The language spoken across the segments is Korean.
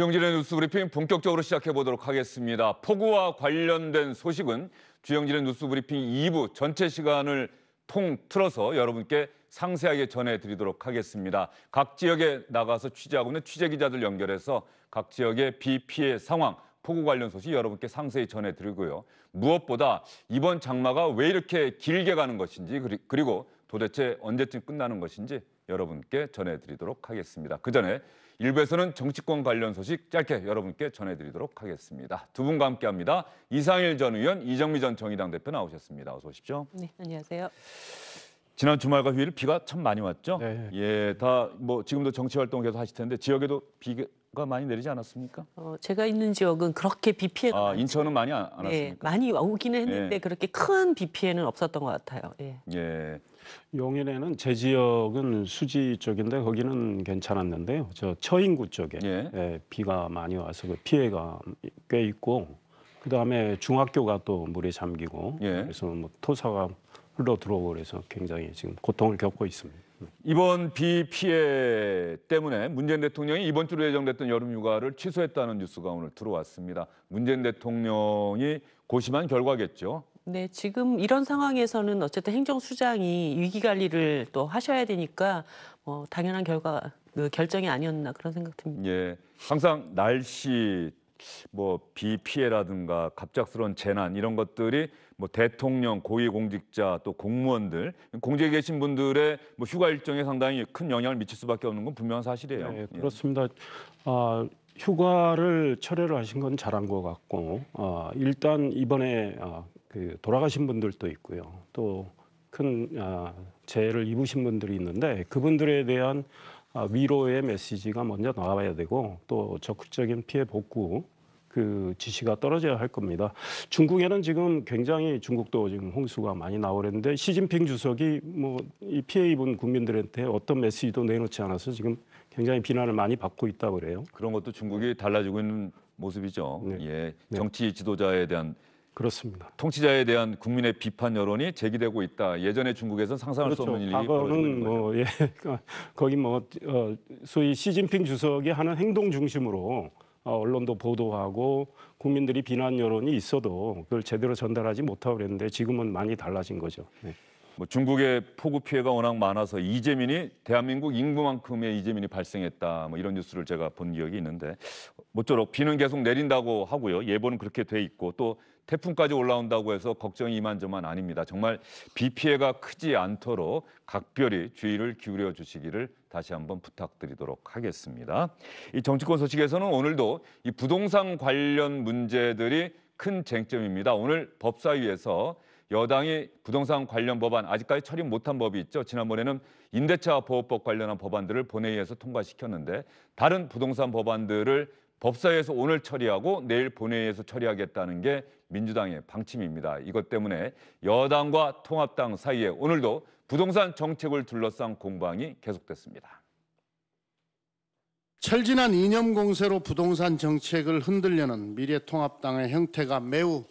주영진의 뉴스 브리핑 본격적으로 시작해 보도록 하겠습니다. 폭우와 관련된 소식은 주영진의 뉴스 브리핑 2부 전체 시간을 통틀어서 여러분께 상세하게 전해드리도록 하겠습니다. 각 지역에 나가서 취재하고 있는 취재 기자들 연결해서 각 지역의 비 피해 상황, 폭우 관련 소식 여러분께 상세히 전해드리고요. 무엇보다 이번 장마가 왜 이렇게 길게 가는 것인지 그리고 도대체 언제쯤 끝나는 것인지 여러분께 전해드리도록 하겠습니다. 그 전에 일부에서는 정치권 관련 소식 짧게 여러분께 전해드리도록 하겠습니다. 두 분과 함께합니다. 이상일 전 의원, 이정미 전 정의당 대표 나오셨습니다. 어서 오십시오. 네, 안녕하세요. 지난 주말과 휴일 비가 참 많이 왔죠. 네. 예, 다 뭐 지금도 정치 활동 계속 하실 텐데 지역에도 비가 많이 내리지 않았습니까? 어, 제가 있는 지역은 그렇게 비 피해가 아, 많 인천은 많이 안, 예, 왔습니까? 많이 오기는 했는데 예. 그렇게 큰 비 피해는 없었던 것 같아요. 예. 예. 용인에는 제 지역은 수지 쪽인데 거기는 괜찮았는데요. 저 처인구 쪽에 예. 예 비가 많이 와서 그 피해가 꽤 있고 그다음에 중학교가 또 물에 잠기고 예. 그래서 뭐 토사가 흘러 들어오고 그래서 굉장히 지금 고통을 겪고 있습니다. 이번 비 피해 때문에 문재인 대통령이 이번 주로 예정됐던 여름 휴가를 취소했다는 뉴스가 오늘 들어왔습니다. 문재인 대통령이 고심한 결과겠죠. 네, 지금 이런 상황에서는 어쨌든 행정수장이 위기 관리를 또 하셔야 되니까 뭐 당연한 결과 그 결정이 아니었나 그런 생각 듭니다. 예, 항상 날씨 뭐 비피해라든가 갑작스러운 재난 이런 것들이 뭐 대통령, 고위공직자 또 공무원들 공직에 계신 분들의 뭐 휴가 일정에 상당히 큰 영향을 미칠 수밖에 없는 건 분명한 사실이에요. 네, 예. 그렇습니다. 아, 휴가를 철회를 하신 건 잘한 것 같고 아, 일단 이번에 아, 그 돌아가신 분들도 있고요. 또 큰 아, 재해를 입으신 분들이 있는데 그분들에 대한 아, 위로의 메시지가 먼저 나와야 되고 또 적극적인 피해 복구 그 지시가 떨어져야 할 겁니다. 중국에는 지금 굉장히 중국도 지금 홍수가 많이 나오는데 시진핑 주석이 뭐 이 피해 입은 국민들한테 어떤 메시지도 내놓지 않아서 지금 굉장히 비난을 많이 받고 있다 그래요. 그런 것도 중국이 달라지고 있는 모습이죠. 네. 예, 네. 정치 지도자에 대한 그렇습니다. 통치자에 대한 국민의 비판 여론이 제기되고 있다. 예전에 중국에서 상상할 그렇죠. 수 없는 그렇죠. 일이 벌어지는 뭐 거죠. 뭐, 예, 거기 뭐 어, 소위 시진핑 주석이 하는 행동 중심으로 어, 언론도 보도하고 국민들이 비난 여론이 있어도 그걸 제대로 전달하지 못하고 그랬는데 지금은 많이 달라진 거죠. 네. 뭐 중국의 폭우 피해가 워낙 많아서 이재민이 대한민국 인구만큼의 이재민이 발생했다 뭐 이런 뉴스를 제가 본 기억이 있는데 모쪼록 비는 계속 내린다고 하고요 예보는 그렇게 돼 있고 또 태풍까지 올라온다고 해서 걱정이 이만저만 아닙니다 정말 비 피해가 크지 않도록 각별히 주의를 기울여 주시기를 다시 한번 부탁드리도록 하겠습니다. 이 정치권 소식에서는 오늘도 이 부동산 관련 문제들이 큰 쟁점입니다. 오늘 법사위에서 여당이 부동산 관련 법안 아직까지 처리 못한 법이 있죠. 지난번에는 임대차 보호법 관련한 법안들을 본회의에서 통과시켰는데 다른 부동산 법안들을 법사위에서 오늘 처리하고 내일 본회의에서 처리하겠다는 게 민주당의 방침입니다. 이것 때문에 여당과 통합당 사이에 오늘도 부동산 정책을 둘러싼 공방이 계속됐습니다. 철진한 이념 공세로 부동산 정책을 흔들려는 미래통합당의 형태가 매우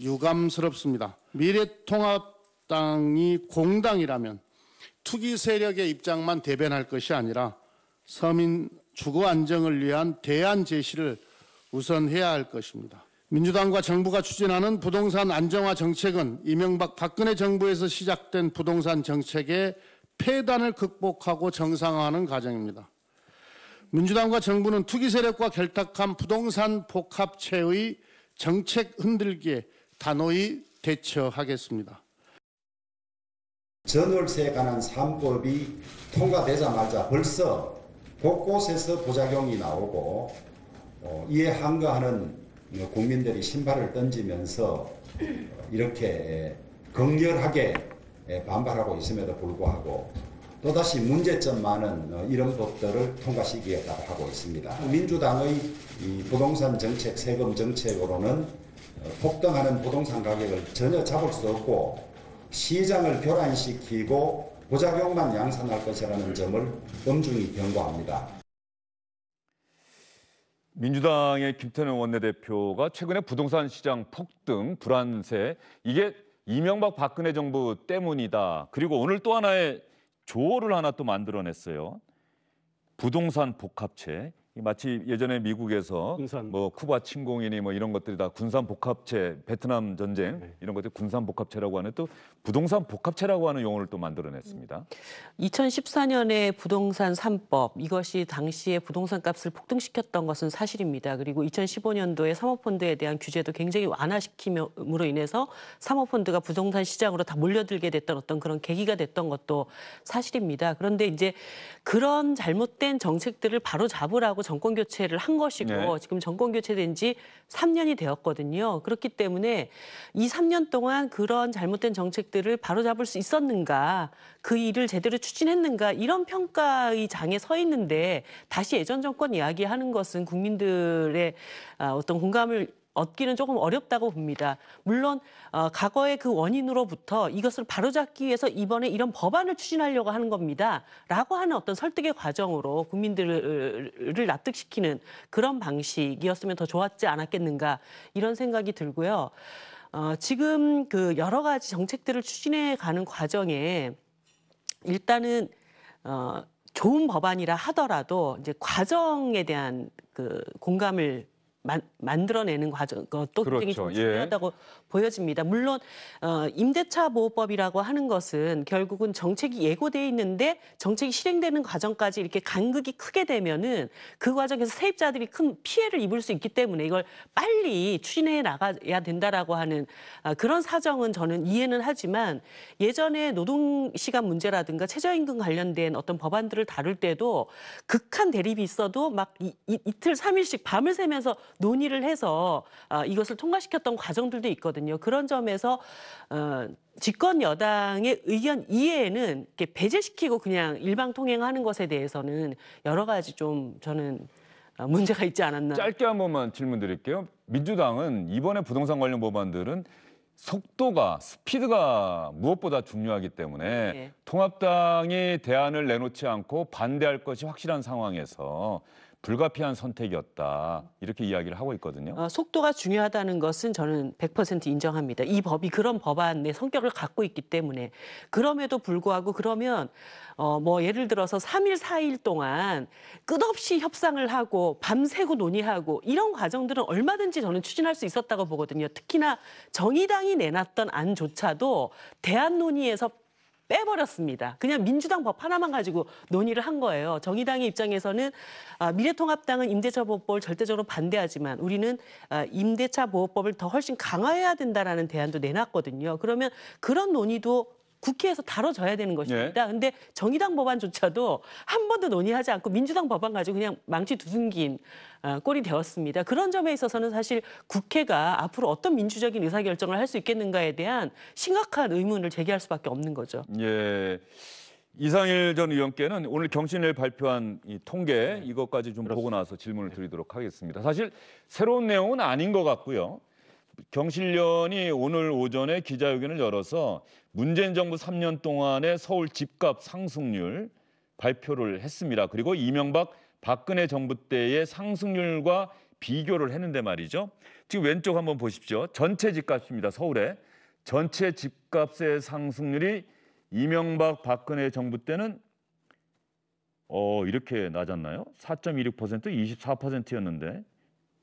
유감스럽습니다. 미래통합당이 공당이라면 투기 세력의 입장만 대변할 것이 아니라 서민 주거 안정을 위한 대안 제시를 우선해야 할 것입니다. 민주당과 정부가 추진하는 부동산 안정화 정책은 이명박 박근혜 정부에서 시작된 부동산 정책의 폐단을 극복하고 정상화하는 과정입니다. 민주당과 정부는 투기 세력과 결탁한 부동산 복합체의 정책 흔들기에 단호히 대처하겠습니다. 전월세에 관한 3법이 통과되자마자 벌써 곳곳에서 부작용이 나오고 어, 이에 한가하는 뭐 국민들이 신발을 던지면서 이렇게 격렬하게 반발하고 있음에도 불구하고 또다시 문제점 많은 이런 법들을 통과시키겠다고 하고 있습니다. 민주당의 부동산 정책, 세금 정책으로는 폭등하는 부동산 가격을 전혀 잡을 수 없고 시장을 교란시키고 부작용만 양산할 것이라는 점을 엄중히 경고합니다. 민주당의 김태년 원내대표가 최근에 부동산 시장 폭등 불안세 이게 이명박 박근혜 정부 때문이다. 그리고 오늘 또 하나의 조어를 하나 또 만들어냈어요. 부동산 복합체 마치 예전에 미국에서 군산. 뭐 쿠바 침공이니 뭐 이런 것들이 다 군산 복합체, 베트남 전쟁 네. 이런 것들 군산 복합체라고 하는 또 부동산 복합체라고 하는 용어를 또 만들어냈습니다. 2014년에 부동산 3법 이것이 당시에 부동산 값을 폭등시켰던 것은 사실입니다. 그리고 2015년도에 사모펀드에 대한 규제도 굉장히 완화시킴으로 인해서 사모펀드가 부동산 시장으로 다 몰려들게 됐던 어떤 그런 계기가 됐던 것도 사실입니다. 그런데 이제 그런 잘못된 정책들을 바로 잡으라고 정권 교체를 한 것이고 네. 지금 정권 교체된 지 3년이 되었거든요. 그렇기 때문에 이 3년 동안 그런 잘못된 정책들을 바로잡을 수 있었는가, 그 일을 제대로 추진했는가 이런 평가의 장에 서 있는데 다시 예전 정권 이야기하는 것은 국민들의 아, 어떤 공감을 얻기는 조금 어렵다고 봅니다. 물론 어, 과거의 그 원인으로부터 이것을 바로잡기 위해서 이번에 이런 법안을 추진하려고 하는 겁니다. 라고 하는 어떤 설득의 과정으로 국민들을 납득시키는 그런 방식이었으면 더 좋았지 않았겠는가 이런 생각이 들고요. 어, 지금 그 여러 가지 정책들을 추진해 가는 과정에 일단은 어, 좋은 법안이라 하더라도 이제 과정에 대한 그 공감을 만, 만들어내는 과정, 그또 그렇죠. 예. 중요하다고 예. 보여집니다. 물론 어, 임대차 보호법이라고 하는 것은 결국은 정책이 예고돼 있는데 정책이 실행되는 과정까지 이렇게 간극이 크게 되면은 그 과정에서 세입자들이 큰 피해를 입을 수 있기 때문에 이걸 빨리 추진해 나가야 된다라고 하는 아, 그런 사정은 저는 이해는 하지만 예전에 노동 시간 문제라든가 최저임금 관련된 어떤 법안들을 다룰 때도 극한 대립이 있어도 막 이, 이, 이틀 삼일씩 밤을 새면서 논의를 해서 아, 이것을 통과시켰던 과정들도 있거든요. 거거든요. 그런 점에서 어, 집권 여당의 의견 이외에는 이렇게 배제시키고 그냥 일방 통행하는 것에 대해서는 여러 가지 좀 저는 어, 문제가 있지 않았나. 짧게 한 번만 질문 드릴게요. 민주당은 이번에 부동산 관련 법안들은 속도가 스피드가 무엇보다 중요하기 때문에 네. 통합당이 대안을 내놓지 않고 반대할 것이 확실한 상황에서 불가피한 선택이었다 이렇게 이야기를 하고 있거든요. 어, 속도가 중요하다는 것은 저는 100% 인정합니다. 이 법이 그런 법안의 성격을 갖고 있기 때문에 그럼에도 불구하고 그러면 어, 뭐 예를 들어서 3일 4일 동안 끝없이 협상을 하고 밤새고 논의하고 이런 과정들은 얼마든지 저는 추진할 수 있었다고 보거든요. 특히나 정의당이 내놨던 안조차도 대안 논의에서 빼버렸습니다. 그냥 민주당 법 하나만 가지고 논의를 한 거예요. 정의당의 입장에서는 아, 미래통합당은 임대차 보호법을 절대적으로 반대하지만 우리는 아, 임대차 보호법을 더 훨씬 강화해야 된다라는 대안도 내놨거든요. 그러면 그런 논의도 국회에서 다뤄져야 되는 것입니다. 예. 근데 정의당 법안조차도 한 번도 논의하지 않고 민주당 법안 가지고 그냥 망치 두둥긴 어, 꼴이 되었습니다. 그런 점에 있어서는 사실 국회가 앞으로 어떤 민주적인 의사결정을 할 수 있겠는가에 대한 심각한 의문을 제기할 수밖에 없는 거죠. 예. 이상일 전 의원께는 오늘 경신을 발표한 이 통계 네. 이것까지 좀 그렇습니다. 보고 나서 질문을 드리도록 하겠습니다. 사실 새로운 내용은 아닌 것 같고요. 경실련이 오늘 오전에 기자회견을 열어서 문재인 정부 3년 동안의 서울 집값 상승률 발표를 했습니다. 그리고 이명박 박근혜 정부 때의 상승률과 비교를 했는데 말이죠. 지금 왼쪽 한번 보십시오. 전체 집값입니다. 서울의 전체 집값의 상승률이 이명박 박근혜 정부 때는 어 이렇게 낮았나요? 4.26% 24%였는데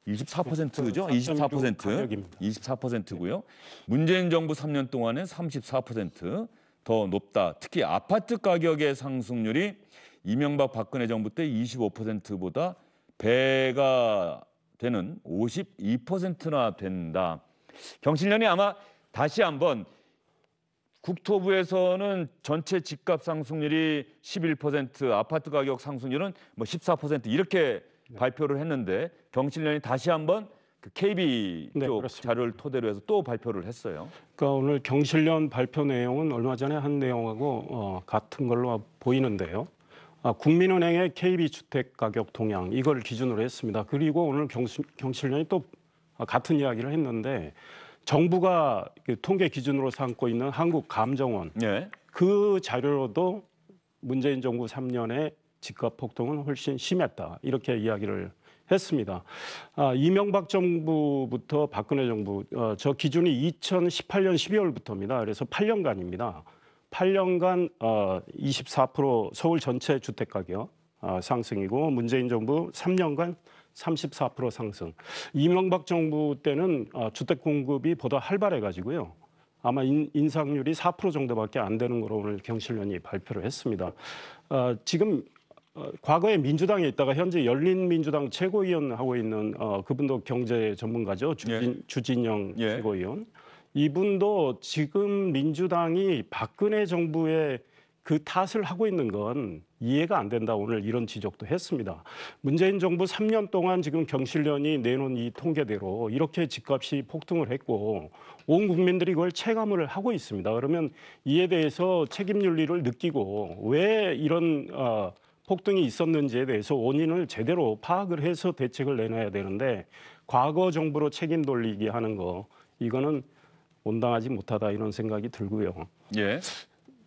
24%죠? 24%. 그 가격입니다. 24%고요. 문재인 정부 3년 동안에 34%더 높다. 특히 아파트 가격의 상승률이 이명박 박근혜 정부 때 25%보다 배가 되는 52%나 된다. 경실련이 아마 다시 한번 국토부에서는 전체 집값 상승률이 11%, 아파트 가격 상승률은 뭐14% 이렇게 네. 발표를 했는데 경실련이 다시 한번 그 KB 네, 쪽 그렇습니다. 자료를 토대로 해서 또 발표를 했어요. 그러니까 오늘 경실련 발표 내용은 얼마 전에 한 내용하고 어, 같은 걸로 보이는데요. 아, 국민은행의 KB 주택 가격 동향 이걸 기준으로 했습니다. 그리고 오늘 경수, 경실련이 또 같은 이야기를 했는데 정부가 그 통계 기준으로 삼고 있는 한국 감정원 네. 그 자료로도 문재인 정부 3년에 집값 폭등은 훨씬 심했다 이렇게 이야기를 했습니다. 아, 이명박 정부부터 박근혜 정부 어, 저 기준이 2018년 12월부터입니다. 그래서 8년간입니다. 8년간 어, 24% 서울 전체 주택 가격 어, 상승이고 문재인 정부 3년간 34% 상승. 이명박 정부 때는 어, 주택 공급이 보다 활발해 가지고요. 아마 인, 상률이4% 정도밖에 안 되는 걸로 오늘 경실련이 발표를 했습니다. 어, 지금 어, 과거에 민주당에 있다가 현재 열린민주당 최고위원 하고 있는 어, 그분도 경제 전문가죠 예. 주진, 예. 주진영 예. 최고위원 이분도 지금 민주당이 박근혜 정부의 그 탓을 하고 있는 건 이해가 안 된다 오늘 이런 지적도 했습니다. 문재인 정부 3년 동안 지금 경실련이 내놓은 이 통계대로 이렇게 집값이 폭등을 했고 온 국민들이 그걸 체감을 하고 있습니다. 그러면 이에 대해서 책임 윤리를 느끼고 왜 이런 어, 폭등이 있었는지에 대해서 원인을 제대로 파악을 해서 대책을 내놔야 되는데 과거 정부로 책임 돌리기 하는 거 이거는 온당하지 못하다 이런 생각이 들고요. 예.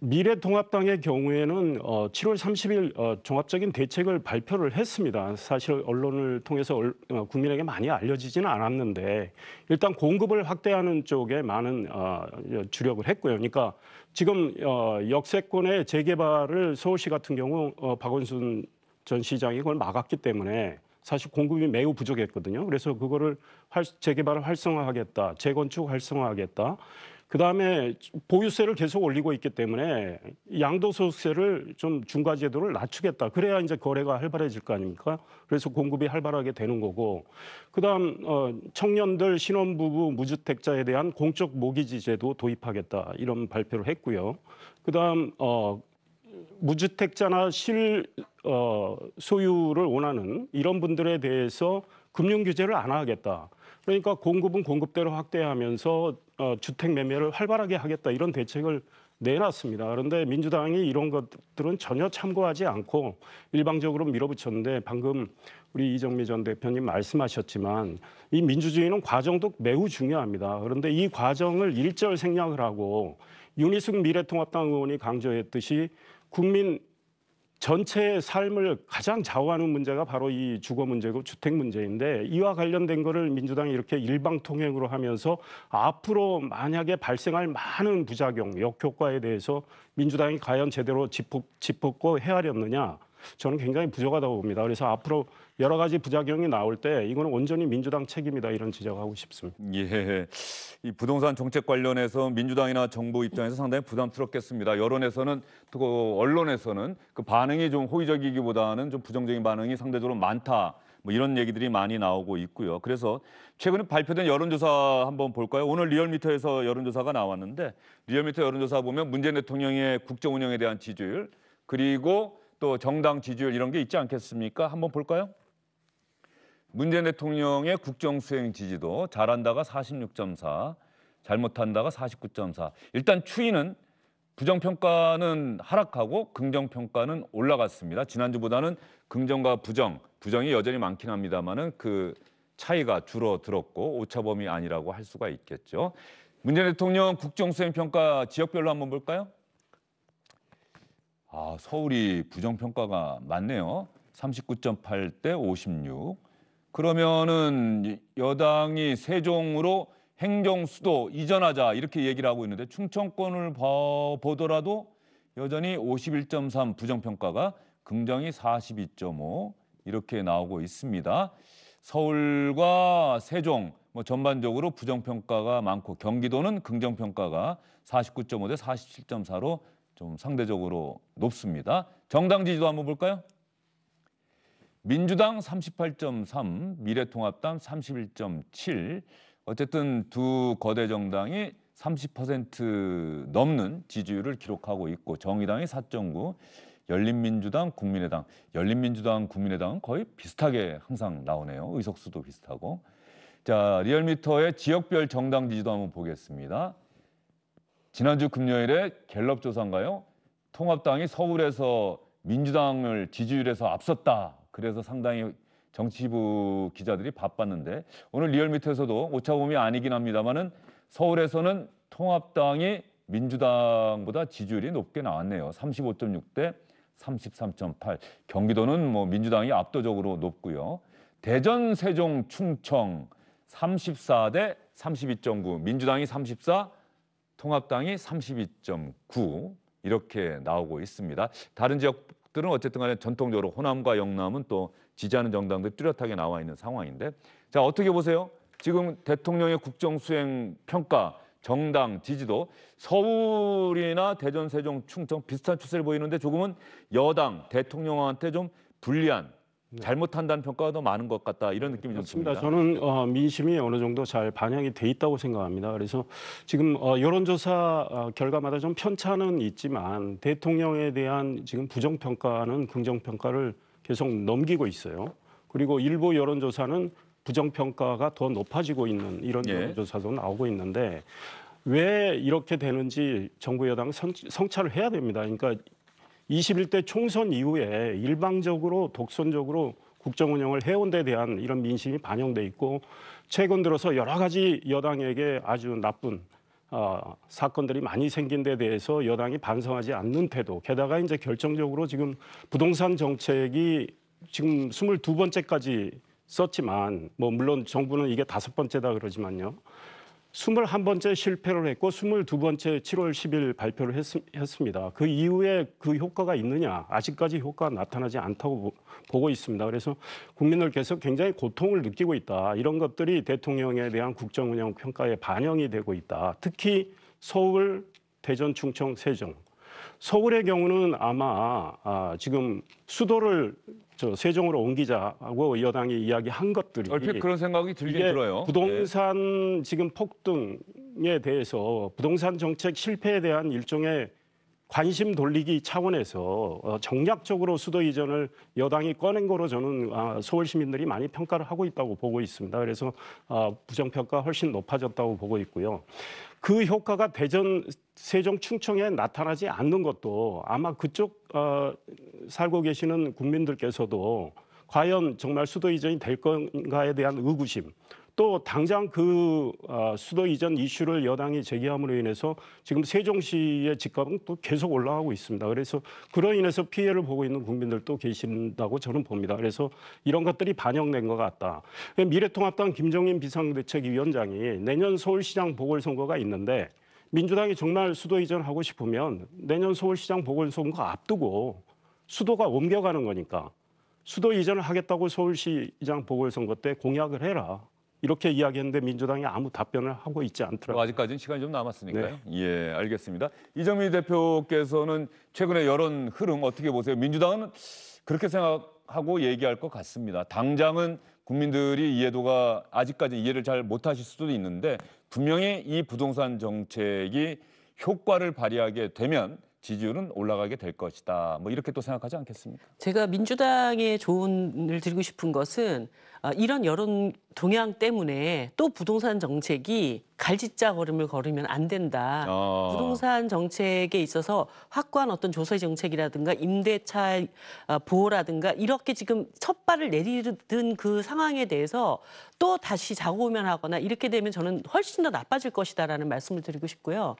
미래통합당의 경우에는 어, 7월 30일 어, 종합적인 대책을 발표를 했습니다. 사실 언론을 통해서 얼, 어, 국민에게 많이 알려지지는 않았는데 일단 공급을 확대하는 쪽에 많은 어, 주력을 했고요. 그러니까 지금 어, 역세권의 재개발을 서울시 같은 경우 어, 박원순 전 시장이 그걸 막았기 때문에 사실 공급이 매우 부족했거든요. 그래서 그거를 활, 재개발을 활성화하겠다, 재건축 활성화하겠다. 그다음에 보유세를 계속 올리고 있기 때문에 양도소득세를 좀 중과제도를 낮추겠다. 그래야 이제 거래가 활발해질 거 아닙니까? 그래서 공급이 활발하게 되는 거고 그다음 어, 청년들 신혼부부 무주택자에 대한 공적 모기지 제도 도입하겠다 이런 발표를 했고요. 그다음 어, 무주택자나 실 어, 소유를 원하는 이런 분들에 대해서 금융 규제를 안 하겠다. 그러니까 공급은 공급대로 확대하면서 어, 주택 매매를 활발하게 하겠다 이런 대책을 내놨습니다. 그런데 민주당이 이런 것들은 전혀 참고하지 않고 일방적으로 밀어붙였는데 방금 우리 이정미 전 대표님 말씀하셨지만 이 민주주의는 과정도 매우 중요합니다. 그런데 이 과정을 일절 생략을 하고 윤희숙 미래통합당 의원이 강조했듯이 국민 전체의 삶을 가장 좌우하는 문제가 바로 이 주거 문제고 주택 문제인데 이와 관련된 거를 민주당이 이렇게 일방 통행으로 하면서 앞으로 만약에 발생할 많은 부작용, 역효과에 대해서 민주당이 과연 제대로 짚었고 헤아렸느냐 저는 굉장히 부족하다고 봅니다. 그래서 앞으로 여러 가지 부작용이 나올 때 이거는 온전히 민주당 책임이다 이런 지적하고 싶습니다. 예, 이 부동산 정책 관련해서 민주당이나 정부 입장에서 상당히 부담스럽겠습니다. 여론에서는 또 언론에서는 그 반응이 좀 호의적이기보다는 좀 부정적인 반응이 상대적으로 많다. 뭐 이런 얘기들이 많이 나오고 있고요. 그래서 최근에 발표된 여론조사 한번 볼까요? 오늘 리얼미터에서 여론조사가 나왔는데 리얼미터 여론조사 보면 문재인 대통령의 국정 운영에 대한 지지율 그리고 또 정당 지지율 이런 게 있지 않겠습니까? 한번 볼까요? 문재인 대통령의 국정 수행 지지도 잘한다가 46.4, 잘못한다가 49.4. 일단 추이는 부정평가는 하락하고 긍정평가는 올라갔습니다. 지난주보다는 긍정과 부정, 부정이 여전히 많긴 합니다만은 그 차이가 줄어들었고 오차범위 아니라고 할 수가 있겠죠. 문재인 대통령 국정수행평가 지역별로 한번 볼까요? 아, 서울이 부정평가가 많네요. 39.8대 56. 그러면은 여당이 세종으로 행정 수도 이전하자 이렇게 얘기를 하고 있는데 충청권을 봐 보더라도 여전히 51.3 부정평가가 긍정이 42.5 이렇게 나오고 있습니다. 서울과 세종 뭐 전반적으로 부정평가가 많고 경기도는 긍정평가가 49.5 대 47.4로 좀 상대적으로 높습니다. 정당 지지도 한번 볼까요? 민주당 38.3, 미래통합당 31.7. 어쨌든 두 거대 정당이 30% 넘는 지지율을 기록하고 있고 정의당이 4.9, 열린민주당, 국민의당. 열린민주당, 국민의당은 거의 비슷하게 항상 나오네요. 의석수도 비슷하고. 자, 리얼미터의 지역별 정당 지지도 한번 보겠습니다. 지난주 금요일에 갤럽 조사인가요? 통합당이 서울에서 민주당을 지지율에서 앞섰다. 그래서 상당히 정치부 기자들이 바빴는데 오늘 리얼미터에서도 오차범위 아니긴 합니다만은 서울에서는 통합당이 민주당보다 지지율이 높게 나왔네요. 35.6 대 33.8. 경기도는 뭐 민주당이 압도적으로 높고요. 대전, 세종, 충청 34 대 32.9. 민주당이 34, 통합당이 32.9 이렇게 나오고 있습니다. 다른 지역들은 어쨌든 간에 전통적으로 호남과 영남은 또 지지하는 정당들 뚜렷하게 나와 있는 상황인데 자 어떻게 보세요? 지금 대통령의 국정 수행 평가 정당 지지도 서울이나 대전, 세종, 충청 비슷한 추세를 보이는데 조금은 여당 대통령한테 좀 불리한 네. 잘못한다는 평가가 더 많은 것 같다 이런 느낌이 그습니다 듭니다. 저는 어, 민심이 어느 정도 잘 반영이 돼 있다고 생각합니다. 그래서 지금 어, 여론조사 어, 결과마다 좀 편차는 있지만 대통령에 대한 지금 부정평가는 긍정평가를 계속 넘기고 있어요. 그리고 일부 여론조사는 부정평가가 더 높아지고 있는 이런 예. 여론조사도 나오고 있는데 왜 이렇게 되는지 정부 여당 성찰을 해야 됩니다. 그러니까 21대 총선 이후에 일방적으로 독선적으로 국정 운영을 해온 데 대한 이런 민심이 반영돼 있고 최근 들어서 여러 가지 여당에게 아주 나쁜 어, 사건들이 많이 생긴 데 대해서 여당이 반성하지 않는 태도 게다가 이제 결정적으로 지금 부동산 정책이 지금 22번째까지 썼지만 뭐 물론 정부는 이게 다섯 번째다 그러지만요. 21번째 실패를 했고 22번째 7월 10일 발표를 했, 습니다그 이후에 그 효과가 있느냐 아직까지 효과가 나타나지 않다고 보, 고 있습니다. 그래서 국민들께서 굉장히 고통을 느끼고 있다. 이런 것들이 대통령에 대한 국정운영 평가에 반영이 되고 있다. 특히 서울, 대전, 충청, 세종 서울의 경우는 아마 아, 지금 수도를 저 세종으로 옮기자고 여당이 이야기한 것들이 얼핏 그런 생각이 들긴 들어요. 예. 부동산 네. 지금 폭등에 대해서 부동산 정책 실패에 대한 일종의 관심 돌리기 차원에서 어, 정략적으로 수도 이전을 여당이 꺼낸 거로 저는 아, 서울 시민들이 많이 평가를 하고 있다고 보고 있습니다. 그래서 아, 부정평가 훨씬 높아졌다고 보고 있고요. 그 효과가 대전 세종 충청에 나타나지 않는 것도 아마 그쪽 어, 살고 계시는 국민들께서도 과연 정말 수도 이전이 될 건가에 대한 의구심 또 당장 그 어, 수도 이전 이슈를 여당이 제기함으로 인해서 지금 세종시의 집값은 또 계속 올라가고 있습니다. 그래서 그로 인해서 피해를 보고 있는 국민들도 계신다고 저는 봅니다. 그래서 이런 것들이 반영된 것 같다. 미래통합당 김정인 비상대책위원장이 내년 서울시장 보궐선거가 있는데 민주당이 정말 수도 이전하고 싶으면 내년 서울시장 보궐선거 앞두고 수도가 옮겨가는 거니까 수도 이전을 하겠다고 서울시장 보궐선거 때 공약을 해라. 이렇게 이야기했는데 민주당이 아무 답변을 하고 있지 않더라고요. 뭐 아직까지는 시간이 좀 남았으니까요. 네. 예, 알겠습니다. 이정미 대표께서는 최근의 여론 흐름 어떻게 보세요? 민주당은 그렇게 생각하고 얘기할 것 같습니다. 당장은 국민들이 이해도가 아직까지 이해를 잘 못하실 수도 있는데 분명히 이 부동산 정책이 효과를 발휘하게 되면 지지율은 올라가게 될 것이다. 뭐 이렇게 또 생각하지 않겠습니까? 제가 민주당에 조언을 드리고 싶은 것은 아, 이런 여론 동향 때문에 또 부동산 정책이 갈짓자 걸음을 걸으면 안 된다. 어. 부동산 정책에 있어서 확고한 어떤 조세 정책이라든가 임대차 아, 보호라든가 이렇게 지금 첫 발을 내리든 그 상황에 대해서 또 다시 자고면하거나 이렇게 되면 저는 훨씬 더 나빠질 것이다라는 말씀을 드리고 싶고요.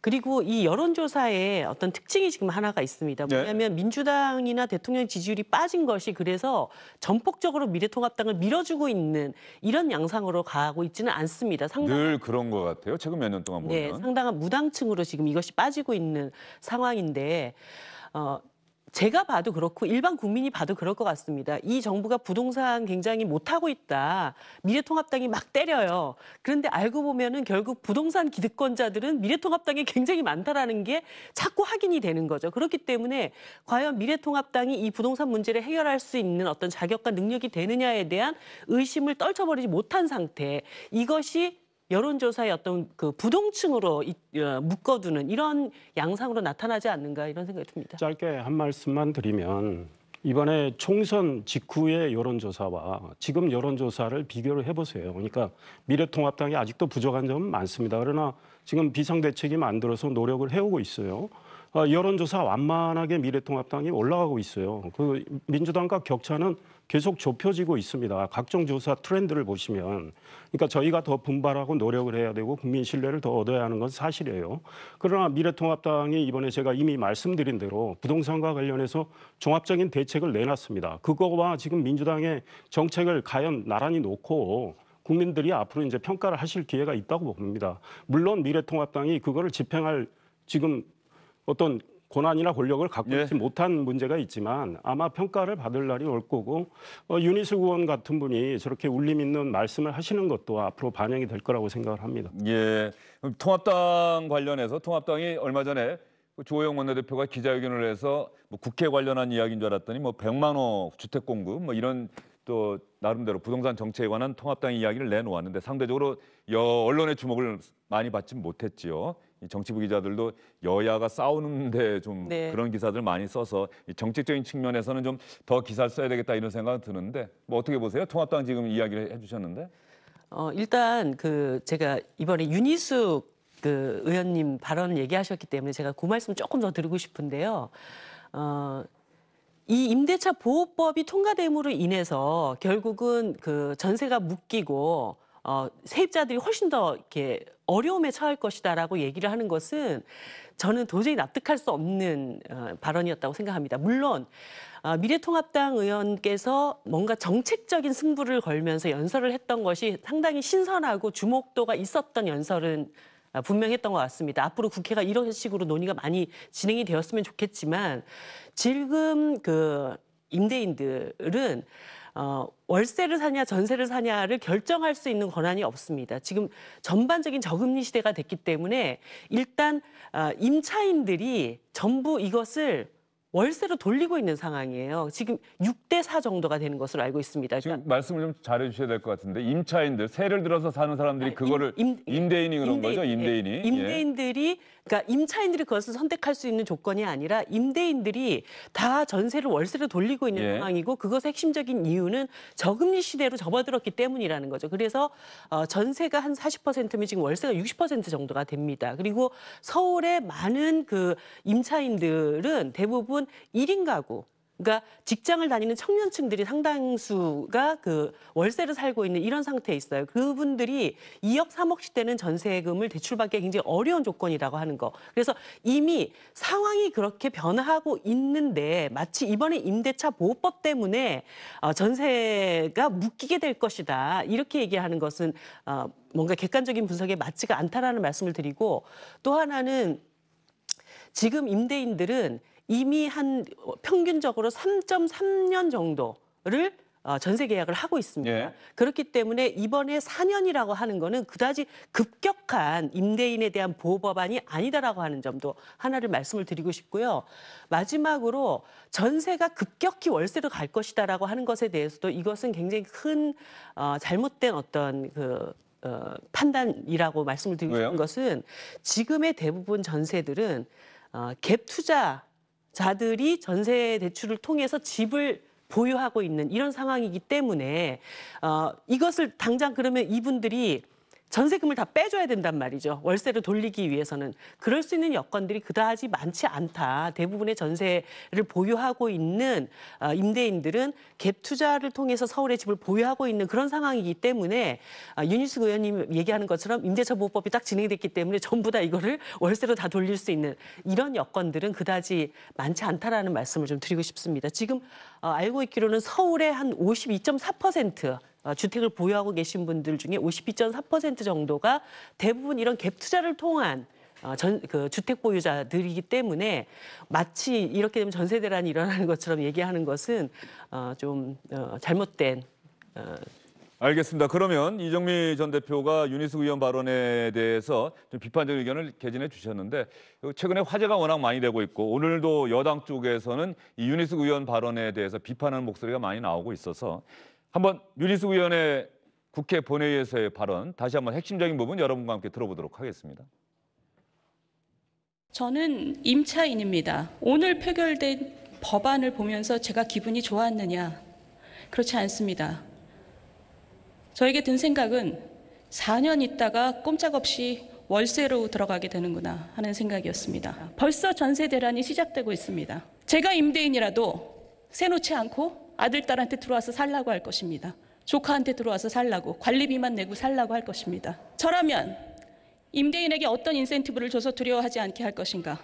그리고 이 여론조사의 어떤 특징이 지금 하나가 있습니다. 네. 뭐냐면 네. 민주당이나 대통령 지지율이 빠진 것이 그래서 전폭적으로 미래통합당을 미 밀어주고 있는 이런 양상으로 가고 있지는 않습니다. 상당한, 늘 그런 것 같아요. 최근 몇 년 동안 네, 보면. 네, 상당한 무당층으로 지금 이것이 빠지고 있는 상황인데 어, 제가 봐도 그렇고 일반 국민이 봐도 그럴 것 같습니다. 이 정부가 부동산 굉장히 못하고 있다. 미래통합당이 막 때려요. 그런데 알고 보면은 결국 부동산 기득권자들은 미래통합당이 굉장히 많다라는 게 자꾸 확인이 되는 거죠. 그렇기 때문에 과연 미래통합당이 이 부동산 문제를 해결할 수 있는 어떤 자격과 능력이 되느냐에 대한 의심을 떨쳐버리지 못한 상태. 이것이 여론조사의 어떤 그 부동층으로 어, 묶어두는 이런 양상으로 나타나지 않는가 이런 생각이 듭니다. 짧게 한 말씀만 드리면 이번에 총선 직후의 여론조사와 지금 여론조사를 비교를 해보세요. 그러니까 미래통합당이 아직도 부족한 점은 많습니다. 그러나 지금 비상대책이 만들어서 노력을 해오고 있어요. 어, 여론조사 완만하게 미래통합당이 올라가고 있어요. 그 민주당과 격차는 계속 좁혀지고 있습니다. 각종 조사 트렌드를 보시면. 그러니까 저희가 더 분발하고 노력을 해야 되고 국민 신뢰를 더 얻어야 하는 건 사실이에요. 그러나 미래통합당이 이번에 제가 이미 말씀드린 대로 부동산과 관련해서 종합적인 대책을 내놨습니다. 그거와 지금 민주당의 정책을 과연 나란히 놓고 국민들이 앞으로 이제 평가를 하실 기회가 있다고 봅니다. 물론 미래통합당이 그거를 집행할 지금 어떤 권한이나 권력을 갖고 예. 있지 못한 문제가 있지만 아마 평가를 받을 날이 올 거고 어, 유니스 의원 같은 분이 저렇게 울림 있는 말씀을 하시는 것도 앞으로 반영이 될 거라고 생각을 합니다. 예. 그럼 통합당 관련해서 통합당이 얼마 전에 그 주호영 원내대표가 기자회견을 해서 뭐 국회 관련한 이야기인 줄 알았더니 뭐 100만 원 주택 공급 뭐 이런 또 나름대로 부동산 정책에 관한 통합당 이야기를 내놓았는데 상대적으로 여 언론의 주목을 많이 받지 못했지요. 정치부 기자들도 여야가 싸우는데 좀 네. 그런 기사들 많이 써서 정책적인 측면에서는 좀 더 기사를 써야 되겠다 이런 생각은 드는데 뭐 어떻게 보세요? 통합당 지금 이야기를 해주셨는데 어, 일단 그 제가 이번에 윤희숙 그 의원님 발언 얘기하셨기 때문에 제가 그 말씀 조금 더 드리고 싶은데요. 어, 이 임대차 보호법이 통과됨으로 인해서 결국은 그 전세가 묶이고 어, 세입자들이 훨씬 더 이렇게 어려움에 처할 것이다라고 얘기를 하는 것은 저는 도저히 납득할 수 없는 어, 발언이었다고 생각합니다. 물론 어, 미래통합당 의원께서 뭔가 정책적인 승부를 걸면서 연설을 했던 것이 상당히 신선하고 주목도가 있었던 연설은 어, 분명했던 것 같습니다. 앞으로 국회가 이런 식으로 논의가 많이 진행이 되었으면 좋겠지만 지금 그 임대인들은 어, 월세를 사냐 전세를 사냐를 결정할 수 있는 권한이 없습니다. 지금 전반적인 저금리 시대가 됐기 때문에 일단 어, 임차인들이 전부 이것을 월세로 돌리고 있는 상황이에요. 지금 6대 4 정도가 되는 것으로 알고 있습니다. 그러니까 지금 그러니까... 말씀을 좀 잘해 주셔야 될 것 같은데 임차인들 세를 들어서 사는 사람들이 아, 그거를 임, 임, 임대인이 그런 임대인, 거죠? 임대인이. 예. 임대인들이 예. 그러니까 임차인들이 그것을 선택할 수 있는 조건이 아니라 임대인들이 다 전세를 월세로 돌리고 있는 예. 상황이고 그것의 핵심적인 이유는 저금리 시대로 접어들었기 때문이라는 거죠. 그래서 어, 전세가 한 40%면 지금 월세가 60% 정도가 됩니다. 그리고 서울의 많은 그 임차인들은 대부분 1인 가구 그러니까 직장을 다니는 청년층들이 상당수가 그 월세를 살고 있는 이런 상태에 있어요. 그분들이 2억, 3억씩 되는 전세금을 대출받기 굉장히 어려운 조건이라고 하는 거. 그래서 이미 상황이 그렇게 변화하고 있는데 마치 이번에 임대차 보호법 때문에 어, 전세가 묶이게 될 것이다. 이렇게 얘기하는 것은 어, 뭔가 객관적인 분석에 맞지가 않다라는 말씀을 드리고 또 하나는 지금 임대인들은 이미 한 어, 평균적으로 3.3년 정도를 어, 전세 계약을 하고 있습니다. 예. 그렇기 때문에 이번에 4년이라고 하는 거는 그다지 급격한 임대인에 대한 보호 법안이 아니다라고 하는 점도 하나를 말씀을 드리고 싶고요. 마지막으로 전세가 급격히 월세로 갈 것이다라고 하는 것에 대해서도 이것은 굉장히 큰 어, 잘못된 어떤 그 어, 판단이라고 말씀을 드리고 싶은 것은 지금의 대부분 전세들은 어, 갭 투자 자들이 전세 대출을 통해서 집을 보유하고 있는 이런 상황이기 때문에 어, 이것을 당장 그러면 이분들이 전세금을 다 빼줘야 된단 말이죠. 월세로 돌리기 위해서는 그럴 수 있는 여건들이 그다지 많지 않다. 대부분의 전세를 보유하고 있는 어, 임대인들은 갭 투자를 통해서 서울의 집을 보유하고 있는 그런 상황이기 때문에 유니스 어, 의원님 얘기하는 것처럼 임대차보호법이 딱 진행됐기 때문에 전부 다 이거를 월세로 다 돌릴 수 있는 이런 여건들은 그다지 많지 않다라는 말씀을 좀 드리고 싶습니다. 지금 어, 알고 있기로는 서울의 한52.4% 어, 주택을 보유하고 계신 분들 중에 52.4% 정도가 대부분 이런 갭 투자를 통한 어, 전, 그 주택 보유자들이기 때문에 마치 이렇게 되면 전세 대란이 일어나는 것처럼 얘기하는 것은 어, 좀 어, 잘못된. 어. 알겠습니다. 그러면 이정미 전 대표가 유니스 의원 발언에 대해서 좀 비판적 인 의견을 개진해 주셨는데 그 최근에 화제가 워낙 많이 되고 있고 오늘도 여당 쪽에서는 이 유니스 의원 발언에 대해서 비판하는 목소리가 많이 나오고 있어서 한번 유진숙 의원의 국회 본회의에서의 발언 다시 한번 핵심적인 부분 여러분과 함께 들어보도록 하겠습니다. 저는 임차인입니다. 오늘 표결된 법안을 보면서 제가 기분이 좋았느냐? 그렇지 않습니다. 저에게 든 생각은 4년 있다가 꼼짝없이 월세로 들어가게 되는구나 하는 생각이었습니다. 벌써 전세 대란이 시작되고 있습니다. 제가 임대인이라도 세 놓지 않고 아들, 딸한테 들어와서 살라고 할 것입니다. 조카한테 들어와서 살라고, 관리비만 내고 살라고 할 것입니다. 저라면 임대인에게 어떤 인센티브를 줘서 두려워하지 않게 할 것인가?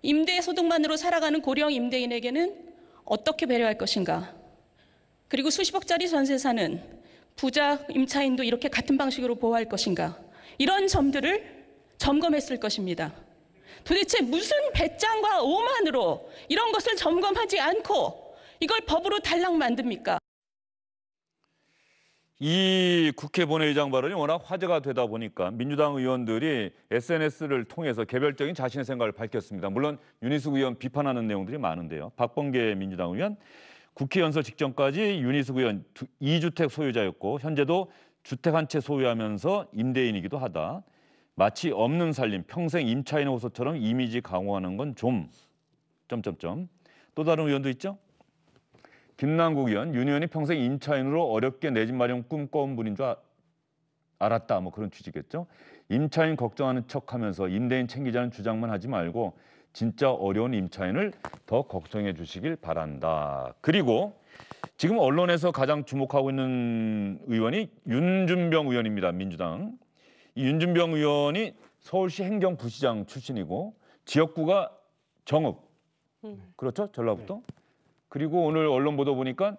임대 소득만으로 살아가는 고령 임대인에게는 어떻게 배려할 것인가? 그리고 수십억짜리 전세 사는 부자 임차인도 이렇게 같은 방식으로 보호할 것인가? 이런 점들을 점검했을 것입니다. 도대체 무슨 배짱과 오만으로 이런 것을 점검하지 않고 이걸 법으로 달랑 만듭니까? 이 국회 본회의장 발언이 워낙 화제가 되다 보니까 민주당 의원들이 SNS를 통해서 개별적인 자신의 생각을 밝혔습니다. 물론 윤희숙 의원 비판하는 내용들이 많은데요. 박범계 민주당 의원 국회 연설 직전까지 윤희숙 의원 2주택 소유자였고 현재도 주택 한 채 소유하면서 임대인이기도 하다. 마치 없는 살림, 평생 임차인 호소처럼 이미지 강화하는 건 좀... 점점점. 또 다른 의원도 있죠? 김남국 의원, 윤 의원이 평생 임차인으로 어렵게 내 집 마련 꿈꿔온 분인 줄 아, 알았다. 뭐 그런 취지겠죠. 임차인 걱정하는 척하면서 임대인 챙기자는 주장만 하지 말고 진짜 어려운 임차인을 더 걱정해 주시길 바란다. 그리고 지금 언론에서 가장 주목하고 있는 의원이 윤준병 의원입니다. 민주당. 이 윤준병 의원이 서울시 행정부시장 출신이고 지역구가 정읍. 음. 그렇죠? 전라북도. 네. 그리고 오늘 언론 보도 보니까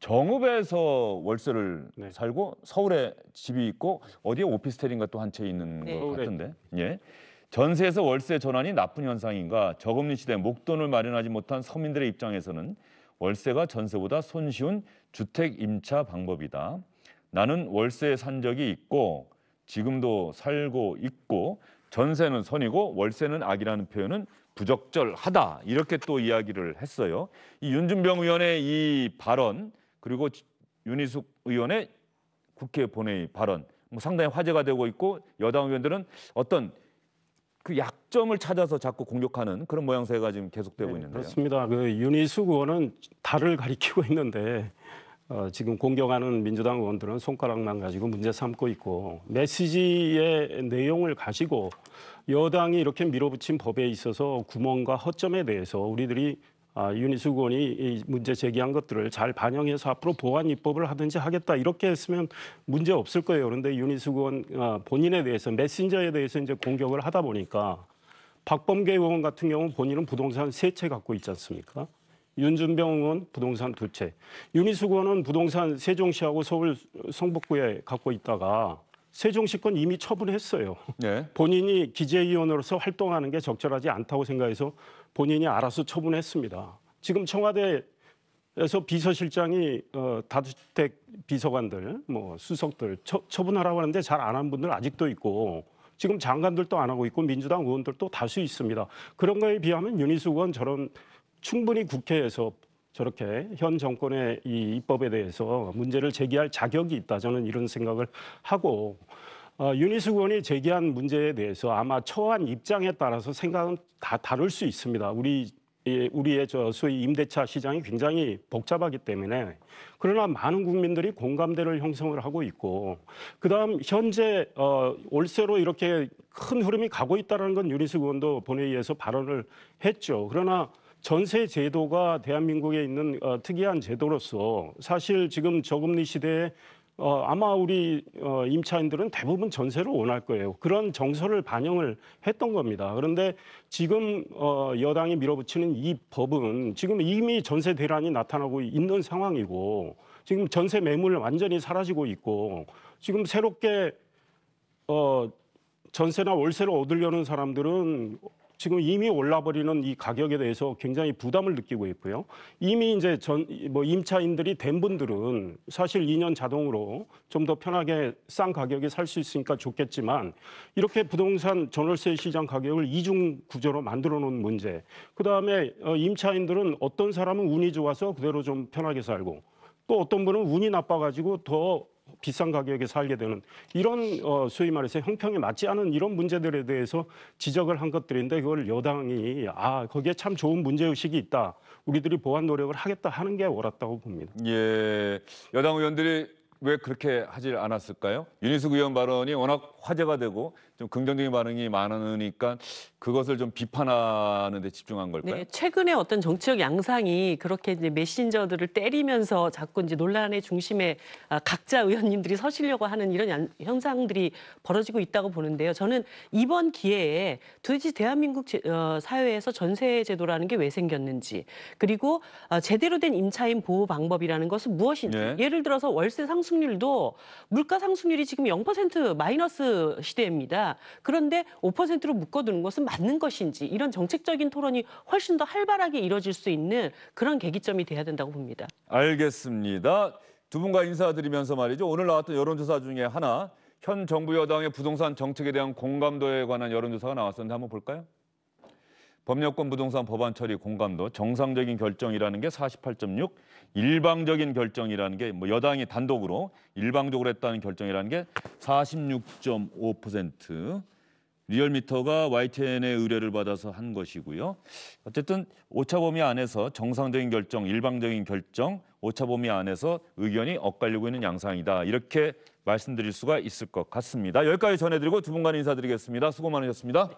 정읍에서 월세를 네. 살고 서울에 집이 있고 어디에 오피스텔인가 또 한 채 있는 네. 것 같은데. 예. 전세에서 월세 전환이 나쁜 현상인가? 저금리 시대 목돈을 마련하지 못한 서민들의 입장에서는 월세가 전세보다 손쉬운 주택 임차 방법이다. 나는 월세에 산 적이 있고 지금도 살고 있고 전세는 선이고 월세는 악이라는 표현은 부적절하다 이렇게 또 이야기를 했어요. 이 윤준병 의원의 이 발언 그리고 윤희숙 의원의 국회 본회의 발언 뭐 상당히 화제가 되고 있고 여당 의원들은 어떤 그 약점을 찾아서 자꾸 공격하는 그런 모양새가 지금 계속되고 네, 있는데요. 그렇습니다. 그 윤희숙 의원은 달을 가리키고 있는데 어, 지금 공격하는 민주당 의원들은 손가락만 가지고 문제 삼고 있고 메시지의 내용을 가지고 여당이 이렇게 밀어붙인 법에 있어서 구멍과 허점에 대해서 우리들이 아, 윤희숙 의원이 이 문제 제기한 것들을 잘 반영해서 앞으로 보완 입법을 하든지 하겠다 이렇게 했으면 문제 없을 거예요. 그런데 윤희숙 의원 아, 본인에 대해서 메신저에 대해서 이제 공격을 하다 보니까 박범계 의원 같은 경우 본인은 부동산 세 채 갖고 있지 않습니까? 윤준병 의원 부동산 두 채, 윤희숙 의원은 부동산 세종시하고 서울 성북구에 갖고 있다가 세종시권 이미 처분했어요. 네. 본인이 기재위원으로서 활동하는 게 적절하지 않다고 생각해서 본인이 알아서 처분했습니다. 지금 청와대에서 비서실장이 어, 다주택 비서관들, 뭐 수석들 처, 처분하라고 하는데 잘 안 한 분들 아직도 있고 지금 장관들도 안 하고 있고 민주당 의원들도 다수 있습니다. 그런 거에 비하면 윤희숙 의원 저런 충분히 국회에서 저렇게 현 정권의 이 입법에 대해서 문제를 제기할 자격이 있다 저는 이런 생각을 하고 어, 윤희숙 의원이 제기한 문제에 대해서 아마 처한 입장에 따라서 생각은 다 다를 수 있습니다. 우리 우리의 저 소위 임대차 시장이 굉장히 복잡하기 때문에 그러나 많은 국민들이 공감대를 형성을 하고 있고 그다음 현재 어 월세로 이렇게 큰 흐름이 가고 있다는건 윤희숙 의원도 본회의에서 발언을 했죠. 그러나 전세 제도가 대한민국에 있는 어, 특이한 제도로서 사실 지금 저금리 시대에 어, 아마 우리 어, 임차인들은 대부분 전세를 원할 거예요. 그런 정서를 반영을 했던 겁니다. 그런데 지금 어, 여당이 밀어붙이는 이 법은 지금 이미 전세 대란이 나타나고 있는 상황이고 지금 전세 매물 완전히 사라지고 있고 지금 새롭게 어, 전세나 월세를 얻으려는 사람들은 지금 이미 올라버리는 이 가격에 대해서 굉장히 부담을 느끼고 있고요. 이미 이제 전뭐 임차인들이 된 분들은 사실 2년 자동으로 좀 더 편하게 싼 가격에 살 수 있으니까 좋겠지만 이렇게 부동산 전월세 시장 가격을 이중 구조로 만들어 놓은 문제. 그다음에 어, 임차인들은 어떤 사람은 운이 좋아서 그대로 좀 편하게 살고 또 어떤 분은 운이 나빠가지고 더 비싼 가격에 살게 되는 이런 어, 소위 말해서 형평에 맞지 않은 이런 문제들에 대해서 지적을 한 것들인데 그걸 여당이 아 거기에 참 좋은 문제 의식이 있다. 우리들이 보완 노력을 하겠다 하는 게 옳았다고 봅니다. 예, 여당 의원들이 왜 그렇게 하질 않았을까요? 윤희숙 의원 발언이 워낙 화제가 되고 좀 긍정적인 반응이 많으니까 그것을 좀 비판하는 데 집중한 걸까요? 네, 최근에 어떤 정치적 양상이 그렇게 이제 메신저들을 때리면서 자꾸 이제 논란의 중심에 아, 각자 의원님들이 서시려고 하는 이런 현상들이 벌어지고 있다고 보는데요. 저는 이번 기회에 도대체 대한민국 제, 어, 사회에서 전세 제도라는 게 왜 생겼는지 그리고 아, 제대로 된 임차인 보호 방법이라는 것은 무엇인지 네. 예를 들어서 월세 상승률도 물가 상승률이 지금 0% 마이너스 시대입니다. 그런데 5%로 묶어두는 것은 맞는 것인지 이런 정책적인 토론이 훨씬 더 활발하게 이뤄질 수 있는 그런 계기점이 돼야 된다고 봅니다. 알겠습니다. 두 분과 인사드리면서 말이죠. 오늘 나왔던 여론조사 중에 하나 현 정부 여당의 부동산 정책에 대한 공감도에 관한 여론조사가 나왔었는데 한번 볼까요? 법률권 부동산 법안 처리 공감도 정상적인 결정이라는 게 48.6, 일방적인 결정이라는 게 뭐 여당이 단독으로 일방적으로 했다는 결정이라는 게 46.5%. 리얼미터가 YTN의 의뢰를 받아서 한 것이고요. 어쨌든 오차 범위 안에서 정상적인 결정, 일방적인 결정, 오차 범위 안에서 의견이 엇갈리고 있는 양상이다. 이렇게 말씀드릴 수가 있을 것 같습니다. 여기까지 전해드리고 두 분간 인사드리겠습니다. 수고 많으셨습니다.